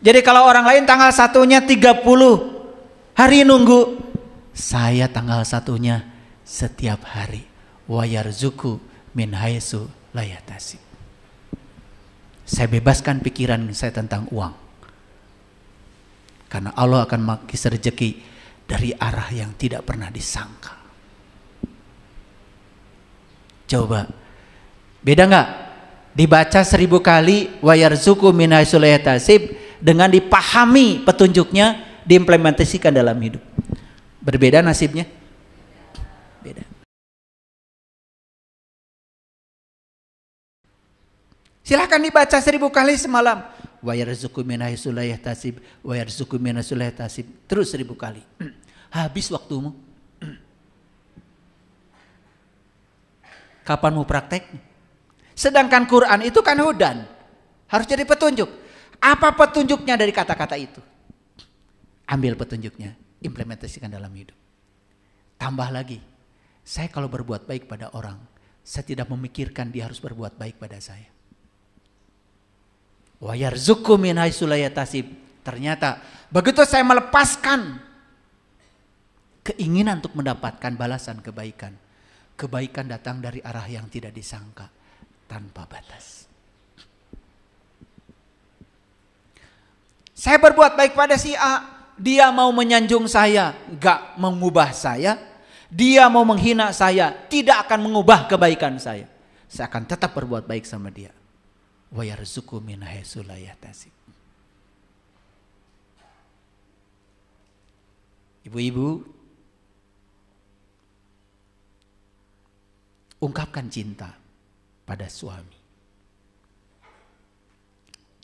Jadi kalau orang lain tanggal satunya 30 hari nunggu, saya tanggal satunya setiap hari. Wayarzuku min haisu layatasi. Saya bebaskan pikiran saya tentang uang. Karena Allah akan mengisi rezeki dari arah yang tidak pernah disangka. Coba, beda nggak? Dibaca seribu kali wayarzuku min haisu layatasi dengan dipahami petunjuknya diimplementasikan dalam hidup. Berbeda nasibnya? Beda. Silahkan dibaca seribu kali semalam. Wa yarzuku min tasib, wa yarzuku min tasib. Terus seribu kali. Habis waktumu. Kapan mau praktek? Sedangkan Quran itu kan hudan. Harus jadi petunjuk. Apa petunjuknya dari kata-kata itu? Ambil petunjuknya, implementasikan dalam hidup. Tambah lagi, saya kalau berbuat baik pada orang, saya tidak memikirkan dia harus berbuat baik pada saya. Wayar zukumin hai sulayatasib. Ternyata begitu saya melepaskan keinginan untuk mendapatkan balasan kebaikan. Kebaikan datang dari arah yang tidak disangka tanpa batas. Saya berbuat baik pada si A, dia mau menyanjung saya, gak mengubah saya. Dia mau menghina saya, tidak akan mengubah kebaikan saya. Saya akan tetap berbuat baik sama dia. Wa min Ibu-ibu, ungkapkan cinta pada suami.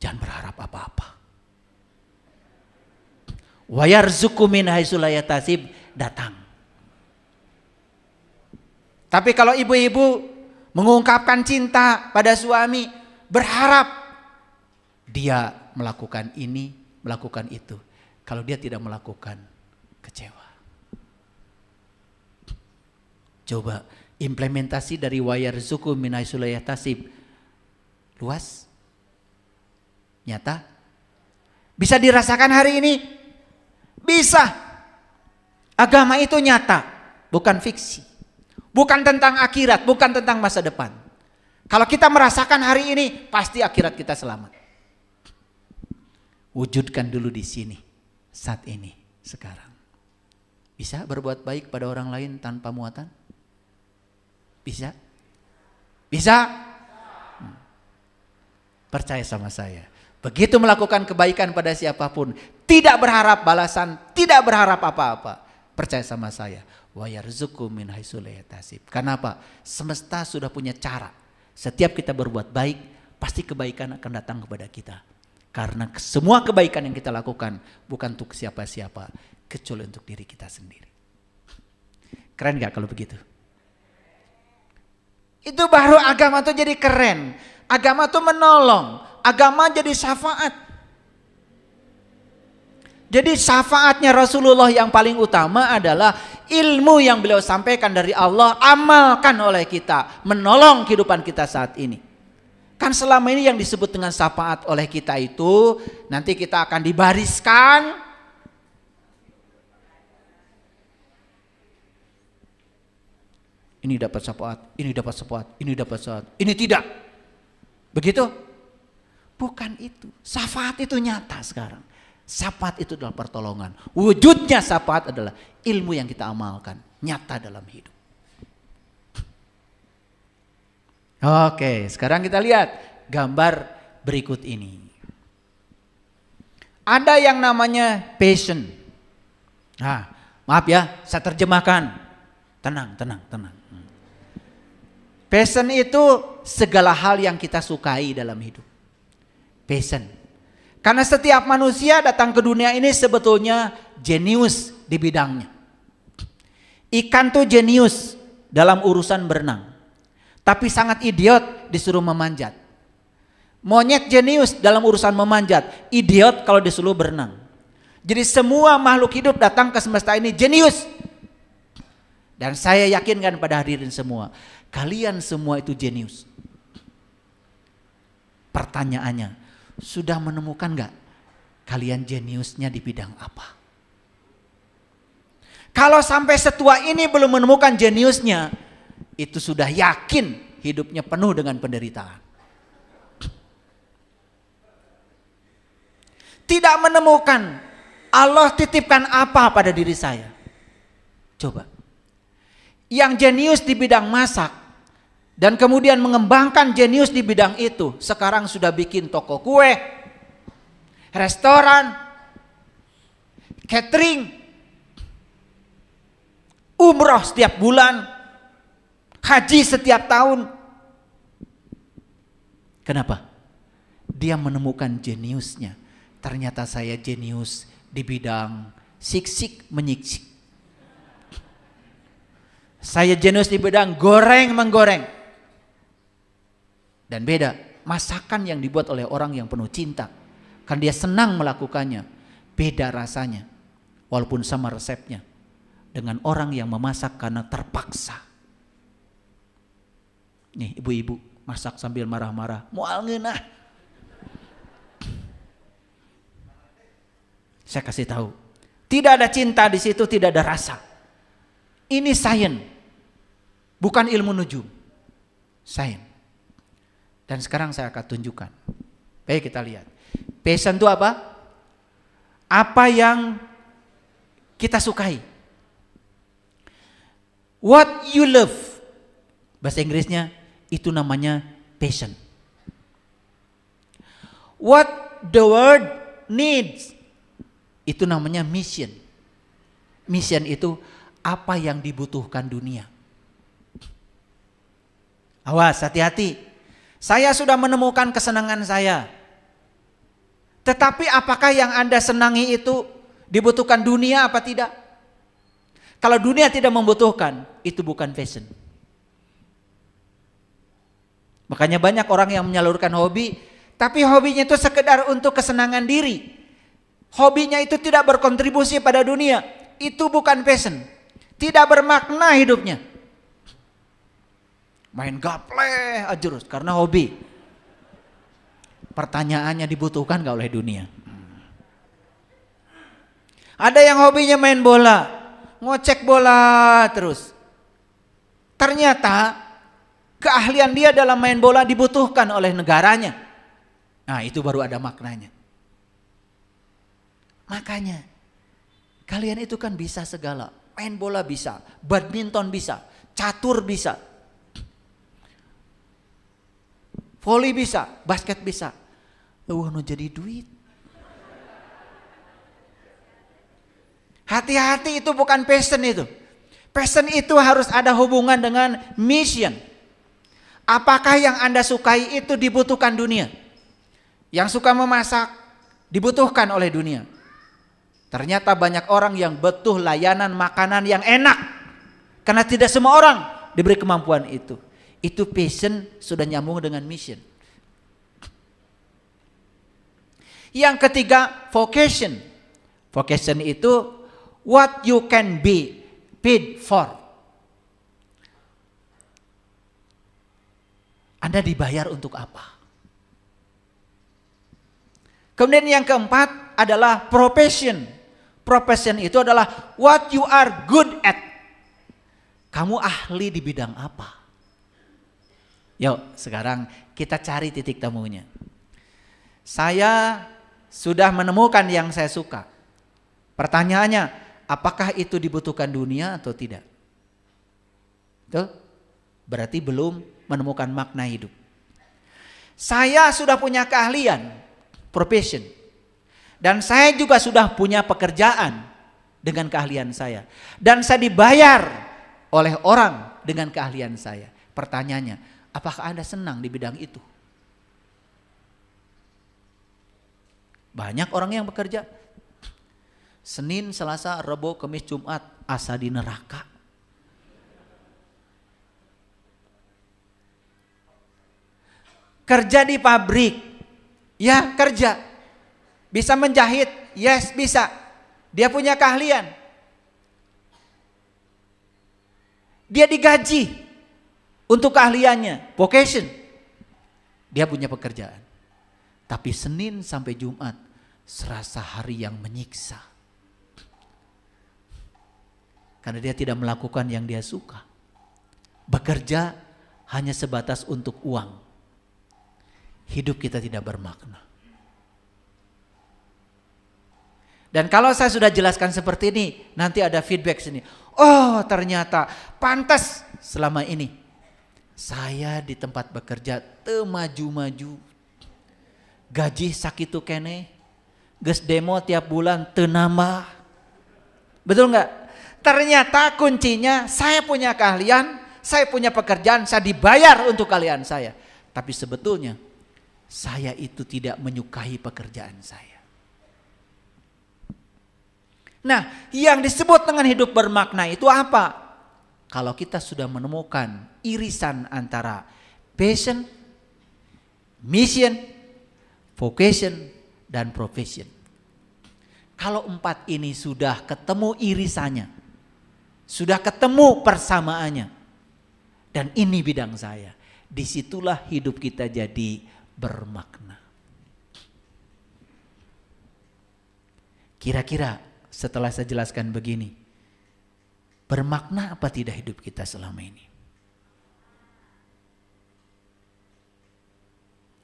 Jangan berharap apa-apa. Wayarzuku min haitsulayatasib datang. Tapi kalau ibu-ibu mengungkapkan cinta pada suami, berharap dia melakukan ini, melakukan itu. Kalau dia tidak melakukan, kecewa. Coba implementasi dari wayar zuku minai tasib. Luas? Nyata? Bisa dirasakan hari ini? Bisa. Agama itu nyata, bukan fiksi. Bukan tentang akhirat, bukan tentang masa depan. Kalau kita merasakan hari ini, pasti akhirat kita selamat. Wujudkan dulu di sini, saat ini, sekarang. Bisa berbuat baik pada orang lain tanpa muatan? Bisa? Bisa? Hmm. Percaya sama saya. Begitu melakukan kebaikan pada siapapun, tidak berharap balasan, tidak berharap apa-apa. Percaya sama saya. Wa yarzuku min tasib. Karena apa? Semesta sudah punya cara. Setiap kita berbuat baik, pasti kebaikan akan datang kepada kita. Karena semua kebaikan yang kita lakukan bukan untuk siapa-siapa, kecuali untuk diri kita sendiri. Keren gak kalau begitu? Itu baru agama tuh jadi keren. Agama tuh menolong agama jadi syafaat. Jadi syafaatnya Rasulullah yang paling utama adalah ilmu yang beliau sampaikan dari Allah amalkan oleh kita, menolong kehidupan kita saat ini. Kan selama ini yang disebut dengan syafaat oleh kita itu nanti kita akan dibariskan ini dapat syafaat, ini dapat syafaat, ini dapat syafaat, ini tidak. Begitu? Bukan itu. Syafaat itu nyata sekarang. Syafaat itu adalah pertolongan. Wujudnya syafaat adalah ilmu yang kita amalkan. Nyata dalam hidup. Oke, sekarang kita lihat gambar berikut ini. Ada yang namanya passion. Nah, maaf ya, saya terjemahkan. Tenang, tenang, tenang. Passion itu segala hal yang kita sukai dalam hidup passion. Karena setiap manusia datang ke dunia ini sebetulnya jenius di bidangnya. Ikan tuh jenius dalam urusan berenang. Tapi sangat idiot disuruh memanjat. Monyet jenius dalam urusan memanjat, idiot kalau disuruh berenang. Jadi semua makhluk hidup datang ke semesta ini jenius. Dan saya yakinkan pada hadirin semua, kalian semua itu jenius. Pertanyaannya, sudah menemukan nggak kalian jeniusnya di bidang apa? Kalau sampai setua ini belum menemukan jeniusnya, itu sudah yakin hidupnya penuh dengan penderitaan. Tidak menemukan Allah titipkan apa pada diri saya. Coba. Yang jenius di bidang masak dan kemudian mengembangkan jenius di bidang itu. Sekarang sudah bikin toko kue, restoran, catering, umroh setiap bulan, haji setiap tahun. Kenapa? Dia menemukan jeniusnya. Ternyata saya jenius di bidang siksik menyiksik. Saya jenius di bidang goreng menggoreng dan beda masakan yang dibuat oleh orang yang penuh cinta. kan dia senang melakukannya. Beda rasanya. Walaupun sama resepnya. Dengan orang yang memasak karena terpaksa. Nih ibu-ibu masak sambil marah-marah. Mual ngenah. Saya kasih tahu. Tidak ada cinta di situ, tidak ada rasa. Ini sains. Bukan ilmu nujum. Sains. Dan sekarang saya akan tunjukkan. Baik kita lihat. Passion itu apa? Apa yang kita sukai. What you love. Bahasa Inggrisnya itu namanya passion. What the world needs. Itu namanya mission. Mission itu apa yang dibutuhkan dunia. Awas, hati-hati. Saya sudah menemukan kesenangan saya. Tetapi apakah yang Anda senangi itu dibutuhkan dunia apa tidak? Kalau dunia tidak membutuhkan, itu bukan fashion. Makanya banyak orang yang menyalurkan hobi, tapi hobinya itu sekedar untuk kesenangan diri. Hobinya itu tidak berkontribusi pada dunia. Itu bukan fashion. Tidak bermakna hidupnya main gaple aja terus karena hobi. Pertanyaannya dibutuhkan gak oleh dunia? Ada yang hobinya main bola, ngocek bola terus. Ternyata keahlian dia dalam main bola dibutuhkan oleh negaranya. Nah, itu baru ada maknanya. Makanya kalian itu kan bisa segala, main bola bisa, badminton bisa, catur bisa, Voli bisa, basket bisa. Ya wah, no jadi duit. Hati-hati itu bukan passion itu. Passion itu harus ada hubungan dengan mission. Apakah yang Anda sukai itu dibutuhkan dunia? Yang suka memasak dibutuhkan oleh dunia. Ternyata banyak orang yang betul layanan makanan yang enak. Karena tidak semua orang diberi kemampuan itu. Itu passion sudah nyambung dengan mission. Yang ketiga, vocation. Vocation itu what you can be paid for. Anda dibayar untuk apa? Kemudian yang keempat adalah profession. Profession itu adalah what you are good at. Kamu ahli di bidang apa? Yuk sekarang kita cari titik temunya. Saya sudah menemukan yang saya suka. Pertanyaannya, apakah itu dibutuhkan dunia atau tidak? Itu berarti belum menemukan makna hidup. Saya sudah punya keahlian, profession. Dan saya juga sudah punya pekerjaan dengan keahlian saya. Dan saya dibayar oleh orang dengan keahlian saya. Pertanyaannya, Apakah Anda senang di bidang itu? Banyak orang yang bekerja Senin, Selasa, Rabu, Kamis, Jumat asa di neraka. Kerja di pabrik. Ya, kerja. Bisa menjahit? Yes, bisa. Dia punya keahlian. Dia digaji untuk keahliannya, vocation. Dia punya pekerjaan. Tapi Senin sampai Jumat serasa hari yang menyiksa. Karena dia tidak melakukan yang dia suka. Bekerja hanya sebatas untuk uang. Hidup kita tidak bermakna. Dan kalau saya sudah jelaskan seperti ini, nanti ada feedback sini. Oh ternyata pantas selama ini saya di tempat bekerja temaju-maju gaji sakit sakitu kene ges demo tiap bulan tenama. betul nggak ternyata kuncinya saya punya keahlian saya punya pekerjaan saya dibayar untuk kalian saya tapi sebetulnya saya itu tidak menyukai pekerjaan saya nah yang disebut dengan hidup bermakna itu apa kalau kita sudah menemukan irisan antara passion, mission, vocation, dan profession. Kalau empat ini sudah ketemu irisannya, sudah ketemu persamaannya, dan ini bidang saya, disitulah hidup kita jadi bermakna. Kira-kira setelah saya jelaskan begini, Bermakna apa tidak hidup kita selama ini?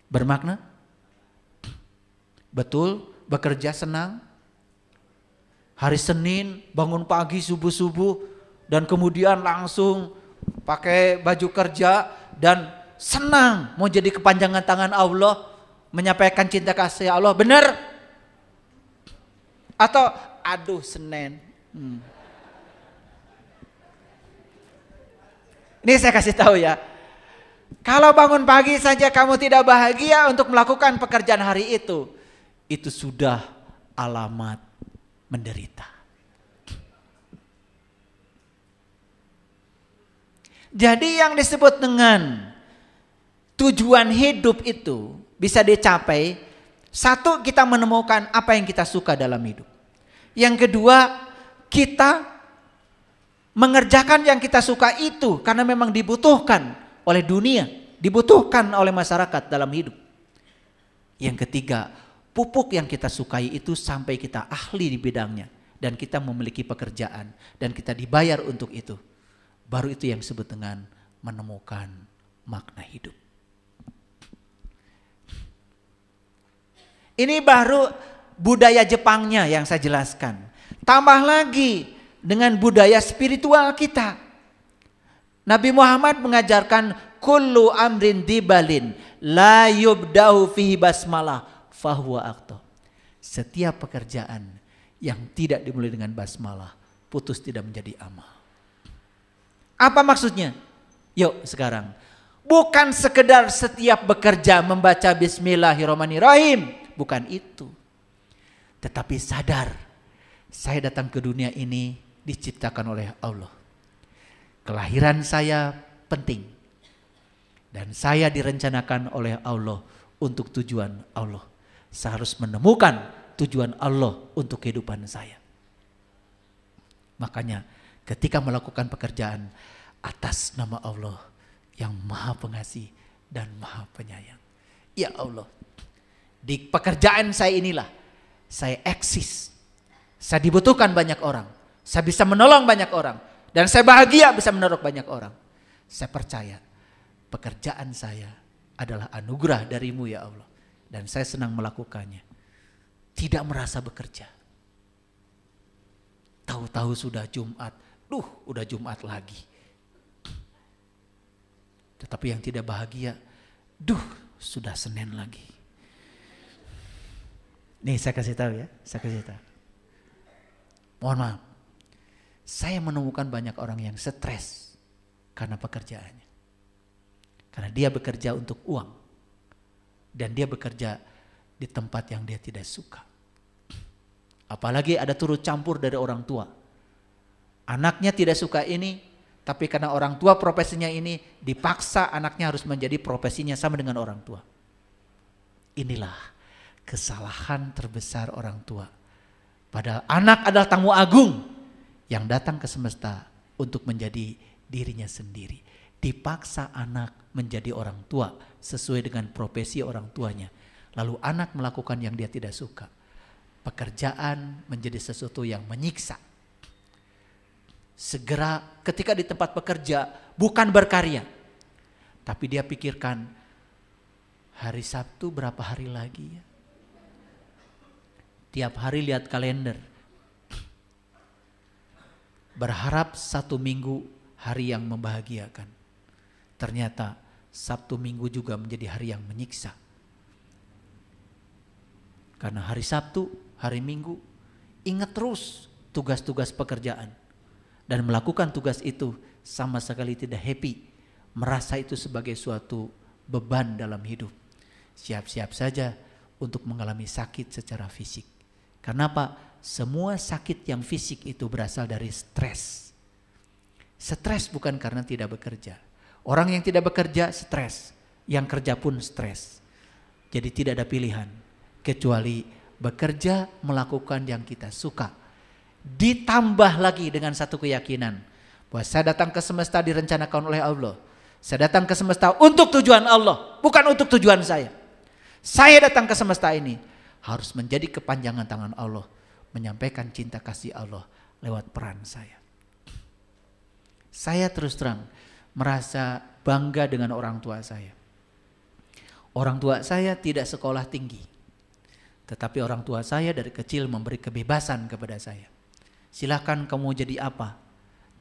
Bermakna? Betul, bekerja senang. Hari Senin bangun pagi subuh-subuh dan kemudian langsung pakai baju kerja dan senang mau jadi kepanjangan tangan Allah menyampaikan cinta kasih Allah benar atau aduh Senin hmm. Ini saya kasih tahu ya. Kalau bangun pagi saja kamu tidak bahagia untuk melakukan pekerjaan hari itu, itu sudah alamat menderita. Jadi yang disebut dengan tujuan hidup itu bisa dicapai satu kita menemukan apa yang kita suka dalam hidup. Yang kedua, kita Mengerjakan yang kita suka itu karena memang dibutuhkan oleh dunia, dibutuhkan oleh masyarakat dalam hidup. Yang ketiga, pupuk yang kita sukai itu sampai kita ahli di bidangnya dan kita memiliki pekerjaan dan kita dibayar untuk itu. Baru itu yang disebut dengan menemukan makna hidup. Ini baru budaya Jepangnya yang saya jelaskan. Tambah lagi dengan budaya spiritual kita. Nabi Muhammad mengajarkan kullu amrin dibalin la yubdahu fi basmalah fahuwa akto. Setiap pekerjaan yang tidak dimulai dengan basmalah putus tidak menjadi amal. Apa maksudnya? Yuk sekarang. Bukan sekedar setiap bekerja membaca bismillahirrahmanirrahim. Bukan itu. Tetapi sadar. Saya datang ke dunia ini diciptakan oleh Allah. Kelahiran saya penting. Dan saya direncanakan oleh Allah untuk tujuan Allah. Saya harus menemukan tujuan Allah untuk kehidupan saya. Makanya ketika melakukan pekerjaan atas nama Allah yang maha pengasih dan maha penyayang. Ya Allah, di pekerjaan saya inilah saya eksis. Saya dibutuhkan banyak orang saya bisa menolong banyak orang. Dan saya bahagia bisa menolong banyak orang. Saya percaya pekerjaan saya adalah anugerah darimu ya Allah. Dan saya senang melakukannya. Tidak merasa bekerja. Tahu-tahu sudah Jumat. Duh udah Jumat lagi. Tetapi yang tidak bahagia. Duh sudah Senin lagi. Nih saya kasih tahu ya. Saya kasih tahu. Mohon maaf saya menemukan banyak orang yang stres karena pekerjaannya. Karena dia bekerja untuk uang. Dan dia bekerja di tempat yang dia tidak suka. Apalagi ada turut campur dari orang tua. Anaknya tidak suka ini, tapi karena orang tua profesinya ini dipaksa anaknya harus menjadi profesinya sama dengan orang tua. Inilah kesalahan terbesar orang tua. Padahal anak adalah tamu agung yang datang ke semesta untuk menjadi dirinya sendiri. Dipaksa anak menjadi orang tua sesuai dengan profesi orang tuanya. Lalu anak melakukan yang dia tidak suka. Pekerjaan menjadi sesuatu yang menyiksa. Segera ketika di tempat pekerja bukan berkarya. Tapi dia pikirkan hari Sabtu berapa hari lagi ya. Tiap hari lihat kalender berharap satu minggu hari yang membahagiakan. Ternyata Sabtu Minggu juga menjadi hari yang menyiksa. Karena hari Sabtu, hari Minggu, ingat terus tugas-tugas pekerjaan. Dan melakukan tugas itu sama sekali tidak happy. Merasa itu sebagai suatu beban dalam hidup. Siap-siap saja untuk mengalami sakit secara fisik. Karena apa? semua sakit yang fisik itu berasal dari stres. Stres bukan karena tidak bekerja. Orang yang tidak bekerja stres, yang kerja pun stres. Jadi tidak ada pilihan kecuali bekerja melakukan yang kita suka. Ditambah lagi dengan satu keyakinan bahwa saya datang ke semesta direncanakan oleh Allah. Saya datang ke semesta untuk tujuan Allah, bukan untuk tujuan saya. Saya datang ke semesta ini harus menjadi kepanjangan tangan Allah menyampaikan cinta kasih Allah lewat peran saya. Saya terus terang merasa bangga dengan orang tua saya. Orang tua saya tidak sekolah tinggi. Tetapi orang tua saya dari kecil memberi kebebasan kepada saya. Silahkan kamu jadi apa,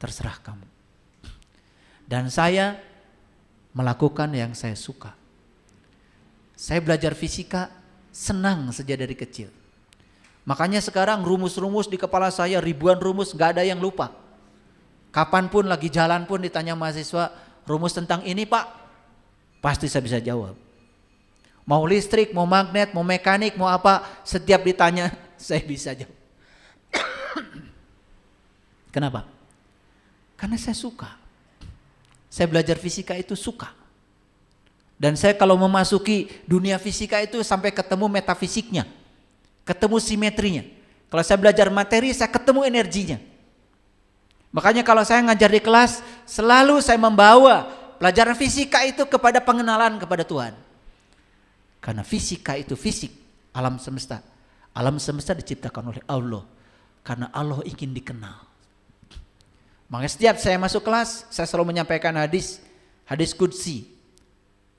terserah kamu. Dan saya melakukan yang saya suka. Saya belajar fisika senang sejak dari kecil Makanya sekarang rumus-rumus di kepala saya ribuan rumus gak ada yang lupa. Kapan pun lagi jalan pun ditanya mahasiswa rumus tentang ini pak, pasti saya bisa jawab. Mau listrik, mau magnet, mau mekanik, mau apa, setiap ditanya saya bisa jawab. Kenapa? Karena saya suka. Saya belajar fisika itu suka. Dan saya kalau memasuki dunia fisika itu sampai ketemu metafisiknya ketemu simetrinya. Kalau saya belajar materi, saya ketemu energinya. Makanya kalau saya ngajar di kelas, selalu saya membawa pelajaran fisika itu kepada pengenalan kepada Tuhan. Karena fisika itu fisik alam semesta. Alam semesta diciptakan oleh Allah. Karena Allah ingin dikenal. Maka setiap saya masuk kelas, saya selalu menyampaikan hadis, hadis kudsi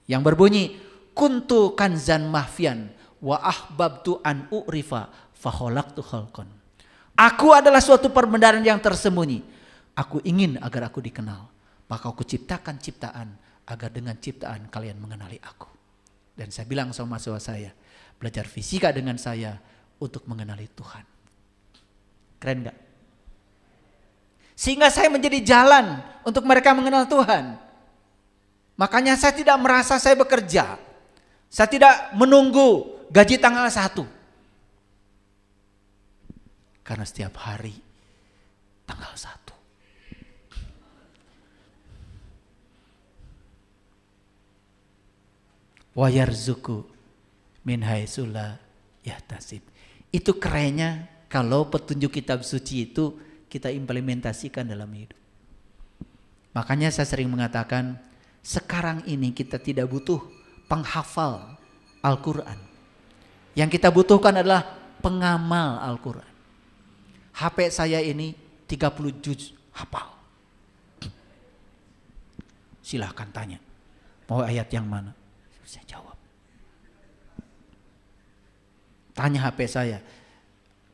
yang berbunyi, "Kuntu kanzan mahfian, wa ahbabtu an u'rifa faholaktu khalqan. Aku adalah suatu perbendaharaan yang tersembunyi. Aku ingin agar aku dikenal. Maka aku ciptakan ciptaan agar dengan ciptaan kalian mengenali aku. Dan saya bilang sama mahasiswa saya, belajar fisika dengan saya untuk mengenali Tuhan. Keren gak? Sehingga saya menjadi jalan untuk mereka mengenal Tuhan. Makanya saya tidak merasa saya bekerja. Saya tidak menunggu gaji tanggal 1. Karena setiap hari tanggal 1. zuku min haisula yahtasib. Itu kerennya kalau petunjuk kitab suci itu kita implementasikan dalam hidup. Makanya saya sering mengatakan sekarang ini kita tidak butuh penghafal Al-Quran. Yang kita butuhkan adalah pengamal Al-Quran. HP saya ini 30 juz hafal. Silahkan tanya. Mau ayat yang mana? Saya jawab. Tanya HP saya.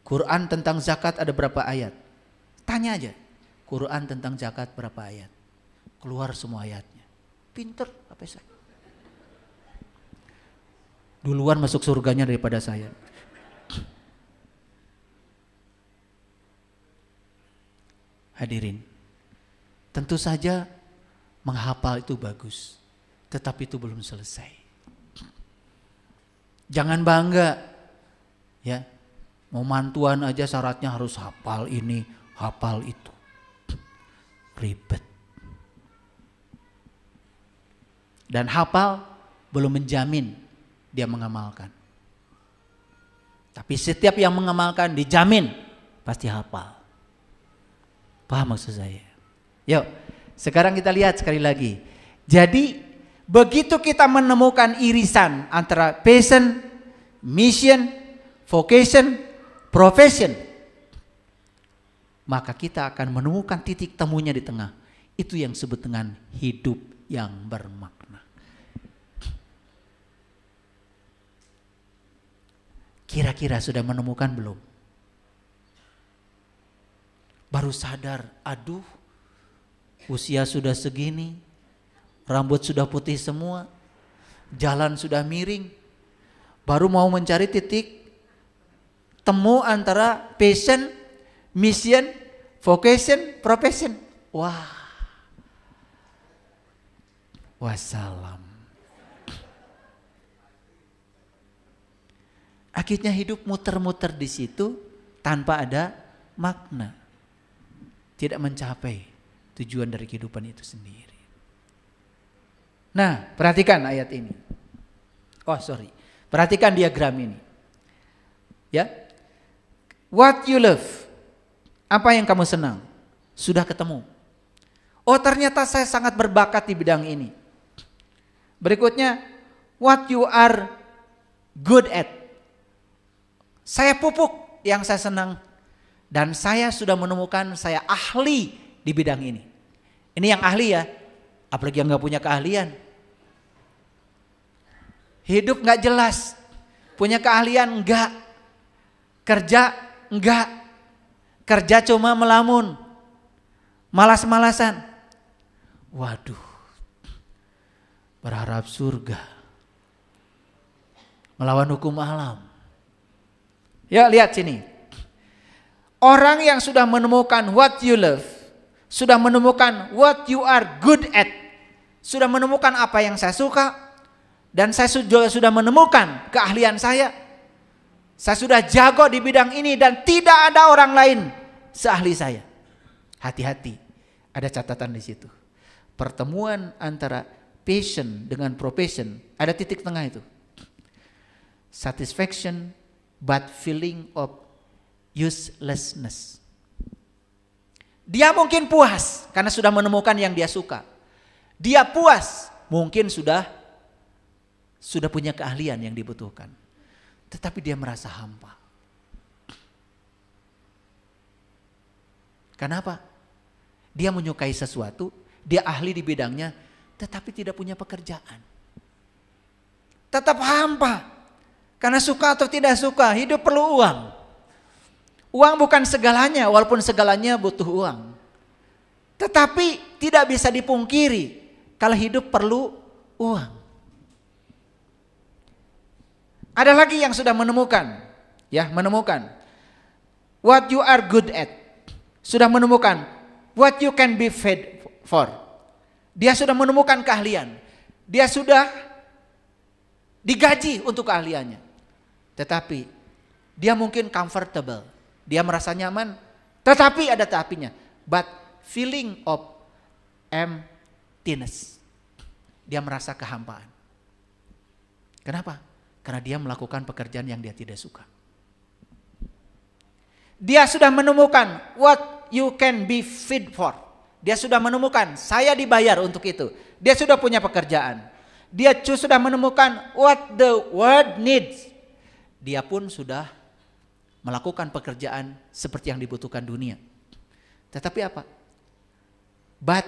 Quran tentang zakat ada berapa ayat? Tanya aja. Quran tentang zakat berapa ayat? Keluar semua ayatnya. Pinter HP saya duluan masuk surganya daripada saya. Hadirin, tentu saja menghafal itu bagus, tetapi itu belum selesai. Jangan bangga, ya. Mau mantuan aja syaratnya harus hafal ini, hafal itu. Ribet. Dan hafal belum menjamin dia mengamalkan. Tapi setiap yang mengamalkan dijamin pasti hafal. Paham maksud saya? Yuk, sekarang kita lihat sekali lagi. Jadi begitu kita menemukan irisan antara passion, mission, vocation, profession, maka kita akan menemukan titik temunya di tengah. Itu yang disebut dengan hidup yang bermakna. Kira-kira sudah menemukan belum? Baru sadar, aduh usia sudah segini, rambut sudah putih semua, jalan sudah miring, baru mau mencari titik temu antara passion, mission, vocation, profession. Wah, wassalam. Akhirnya hidup muter-muter di situ tanpa ada makna. Tidak mencapai tujuan dari kehidupan itu sendiri. Nah, perhatikan ayat ini. Oh, sorry. Perhatikan diagram ini. Ya. What you love. Apa yang kamu senang? Sudah ketemu. Oh, ternyata saya sangat berbakat di bidang ini. Berikutnya, what you are good at saya pupuk yang saya senang dan saya sudah menemukan saya ahli di bidang ini. Ini yang ahli ya, apalagi yang nggak punya keahlian. Hidup nggak jelas, punya keahlian nggak kerja nggak kerja cuma melamun, malas-malasan. Waduh, berharap surga, melawan hukum alam, Ya lihat sini. Orang yang sudah menemukan what you love, sudah menemukan what you are good at, sudah menemukan apa yang saya suka, dan saya sudah menemukan keahlian saya. Saya sudah jago di bidang ini dan tidak ada orang lain seahli saya. Hati-hati, ada catatan di situ. Pertemuan antara passion dengan profession, ada titik tengah itu. Satisfaction but feeling of uselessness. Dia mungkin puas karena sudah menemukan yang dia suka. Dia puas, mungkin sudah sudah punya keahlian yang dibutuhkan. Tetapi dia merasa hampa. Kenapa? Dia menyukai sesuatu, dia ahli di bidangnya, tetapi tidak punya pekerjaan. Tetap hampa. Karena suka atau tidak suka, hidup perlu uang. Uang bukan segalanya, walaupun segalanya butuh uang. Tetapi tidak bisa dipungkiri kalau hidup perlu uang. Ada lagi yang sudah menemukan, ya menemukan what you are good at. Sudah menemukan what you can be fed for. Dia sudah menemukan keahlian. Dia sudah digaji untuk keahliannya. Tetapi dia mungkin comfortable, dia merasa nyaman, tetapi ada tapinya. But feeling of emptiness. Dia merasa kehampaan. Kenapa? Karena dia melakukan pekerjaan yang dia tidak suka. Dia sudah menemukan what you can be fit for. Dia sudah menemukan saya dibayar untuk itu. Dia sudah punya pekerjaan. Dia sudah menemukan what the world needs dia pun sudah melakukan pekerjaan seperti yang dibutuhkan dunia. Tetapi apa? But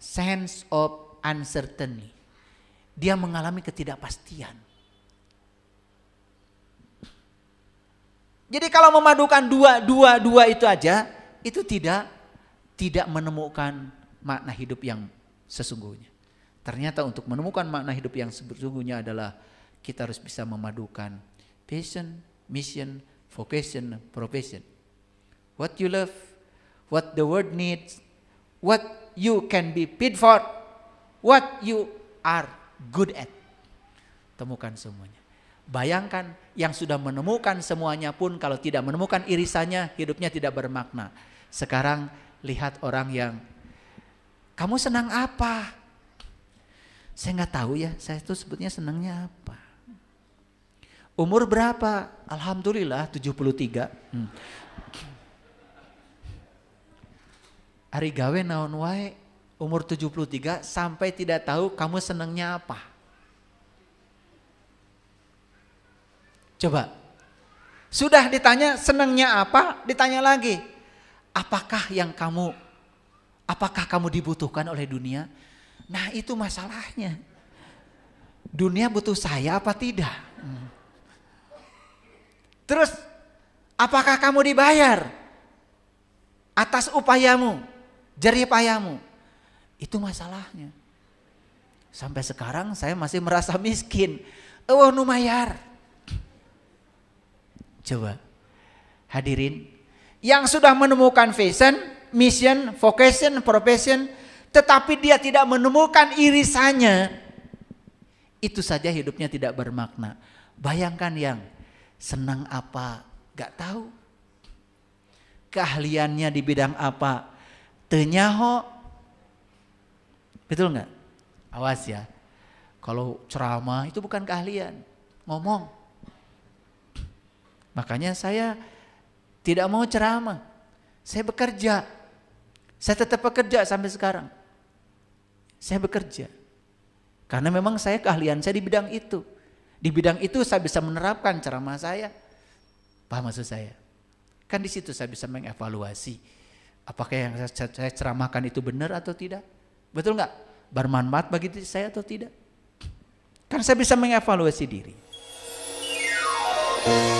sense of uncertainty. Dia mengalami ketidakpastian. Jadi kalau memadukan dua, dua, dua itu aja, itu tidak tidak menemukan makna hidup yang sesungguhnya. Ternyata untuk menemukan makna hidup yang sesungguhnya adalah kita harus bisa memadukan passion, mission, vocation, profession. What you love, what the world needs, what you can be paid for, what you are good at. Temukan semuanya. Bayangkan yang sudah menemukan semuanya pun kalau tidak menemukan irisannya hidupnya tidak bermakna. Sekarang lihat orang yang kamu senang apa? Saya nggak tahu ya, saya tuh sebutnya senangnya apa. Umur berapa? Alhamdulillah 73. Hmm. Ari gawe naon wae umur 73 sampai tidak tahu kamu senangnya apa. Coba. Sudah ditanya senangnya apa, ditanya lagi. Apakah yang kamu apakah kamu dibutuhkan oleh dunia? Nah, itu masalahnya. Dunia butuh saya apa tidak? Hmm. Terus apakah kamu dibayar atas upayamu, jerih payamu? Itu masalahnya. Sampai sekarang saya masih merasa miskin. Oh numayar. Coba hadirin yang sudah menemukan vision, mission, vocation, profession, tetapi dia tidak menemukan irisannya, itu saja hidupnya tidak bermakna. Bayangkan yang senang apa gak tahu. Keahliannya di bidang apa tenyaho. Betul nggak? Awas ya. Kalau ceramah itu bukan keahlian, ngomong. Makanya saya tidak mau ceramah. Saya bekerja. Saya tetap bekerja sampai sekarang. Saya bekerja. Karena memang saya keahlian saya di bidang itu. Di bidang itu saya bisa menerapkan ceramah saya. Paham maksud saya? Kan di situ saya bisa mengevaluasi apakah yang saya, ceramahkan itu benar atau tidak. Betul nggak? Bermanfaat bagi saya atau tidak? Kan saya bisa mengevaluasi diri. thank you